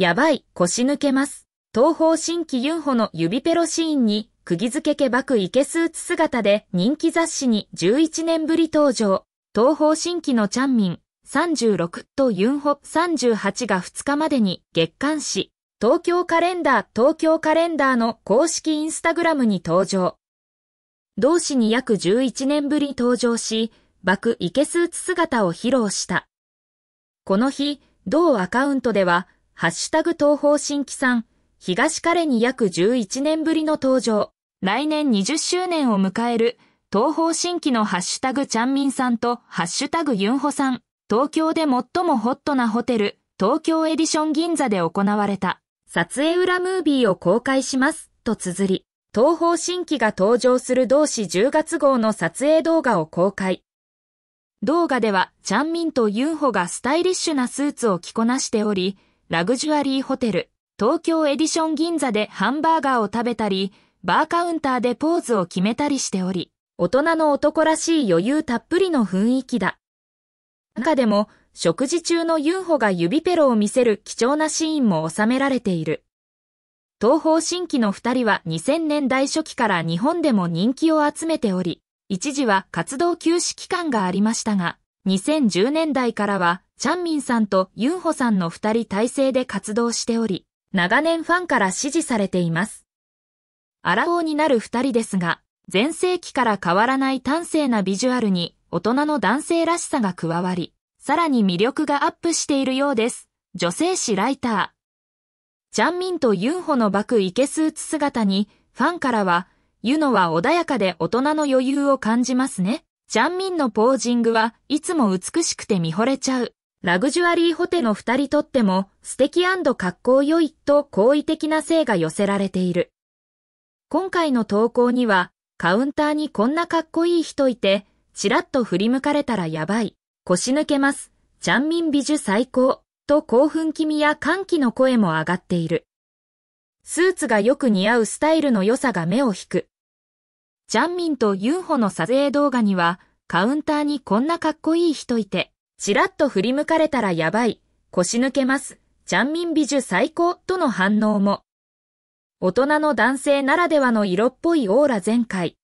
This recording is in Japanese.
やばい、腰抜けます。東方新規ユンホの指ペロシーンに、釘付けけばくイケスーツ姿で人気雑誌に11年ぶり登場。東方新規のチャンミン36とユンホ38が2日までに月刊誌、東京カレンダー、東京カレンダーの公式インスタグラムに登場。同誌に約11年ぶり登場し、爆イケスーツ姿を披露した。この日、同アカウントでは、ハッシュタグ東方新規さん、東彼に約11年ぶりの登場、来年20周年を迎える、東方新規のハッシュタグちゃんみんさんと、ハッシュタグユンホさん、東京で最もホットなホテル、東京エディション銀座で行われた、撮影裏ムービーを公開します、と綴り、東方新規が登場する同誌10月号の撮影動画を公開。動画では、チャンミンとユンホがスタイリッシュなスーツを着こなしており、ラグジュアリーホテル、東京エディション銀座でハンバーガーを食べたり、バーカウンターでポーズを決めたりしており、大人の男らしい余裕たっぷりの雰囲気だ。中でも、食事中のユンホが指ペロを見せる貴重なシーンも収められている。東方新規の二人は2000年代初期から日本でも人気を集めており、一時は活動休止期間がありましたが、2010年代からはチャンミンさんとユンホさんの二人体制で活動しており、長年ファンから支持されています。アラフォーになる二人ですが、前世紀から変わらない端正なビジュアルに大人の男性らしさが加わり、さらに魅力がアップしているようです。女性誌ライター。チャンミンとユンホの爆イケスーツ姿に、ファンからは、ユノは穏やかで大人の余裕を感じますね。チャンミンのポージングはいつも美しくて見惚れちゃう。ラグジュアリーホテの二人とっても素敵格好良いと好意的な性が寄せられている。今回の投稿には、カウンターにこんなかっこいい人いて、ちらっと振り向かれたらやばい、腰抜けます、ちゃんみん美女最高、と興奮気味や歓喜の声も上がっている。スーツがよく似合うスタイルの良さが目を引く。ジャンミンとユンホの撮影動画には、カウンターにこんなかっこいい人いて、ちらっと振り向かれたらやばい、腰抜けます、ちゃんみん美女最高との反応も。大人の男性ならではの色っぽいオーラ全開。